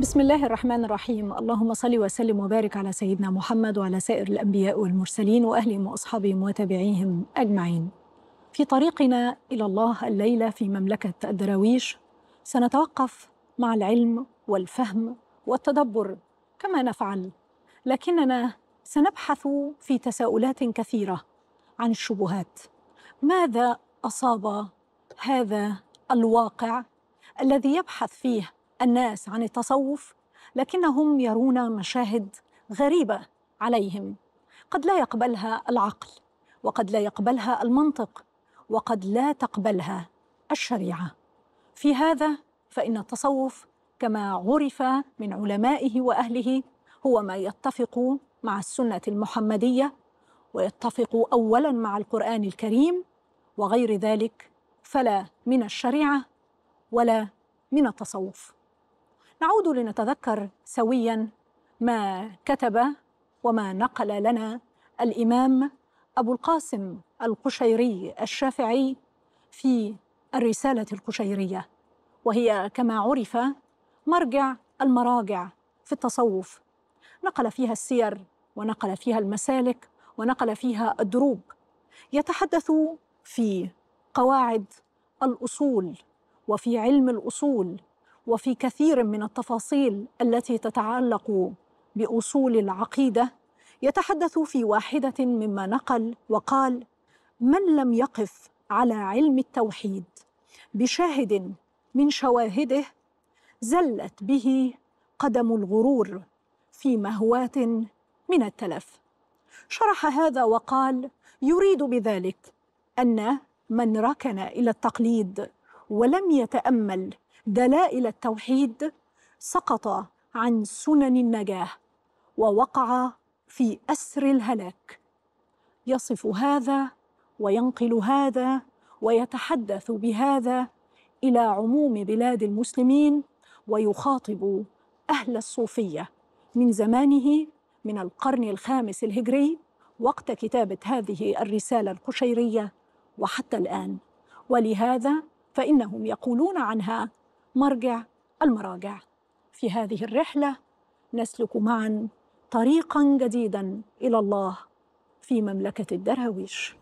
بسم الله الرحمن الرحيم اللهم صل وسلم وبارك على سيدنا محمد وعلى سائر الأنبياء والمرسلين وأهلهم وأصحابهم وتابعيهم أجمعين في طريقنا إلى الله الليلة في مملكة الدراويش سنتوقف مع العلم والفهم والتدبر كما نفعل لكننا سنبحث في تساؤلات كثيرة عن الشبهات ماذا أصاب هذا الواقع الذي يبحث فيه الناس عن التصوف لكنهم يرون مشاهد غريبه عليهم قد لا يقبلها العقل وقد لا يقبلها المنطق وقد لا تقبلها الشريعه في هذا فان التصوف كما عرف من علمائه واهله هو ما يتفق مع السنه المحمديه ويتفق اولا مع القران الكريم وغير ذلك فلا من الشريعه ولا من التصوف نعود لنتذكر سويا ما كتب وما نقل لنا الامام ابو القاسم القشيري الشافعي في الرساله القشيريه وهي كما عرف مرجع المراجع في التصوف نقل فيها السير ونقل فيها المسالك ونقل فيها الدروب يتحدث في قواعد الاصول وفي علم الاصول وفي كثير من التفاصيل التي تتعلق باصول العقيده يتحدث في واحده مما نقل وقال من لم يقف على علم التوحيد بشاهد من شواهده زلت به قدم الغرور في مهواه من التلف شرح هذا وقال يريد بذلك ان من ركن الى التقليد ولم يتامل دلائل التوحيد سقط عن سنن النجاه ووقع في اسر الهلاك يصف هذا وينقل هذا ويتحدث بهذا الى عموم بلاد المسلمين ويخاطب اهل الصوفيه من زمانه من القرن الخامس الهجري وقت كتابه هذه الرساله القشيريه وحتى الان ولهذا فإنهم يقولون عنها مرجع المراجع في هذه الرحلة نسلك معا طريقا جديدا إلى الله في مملكة الدراويش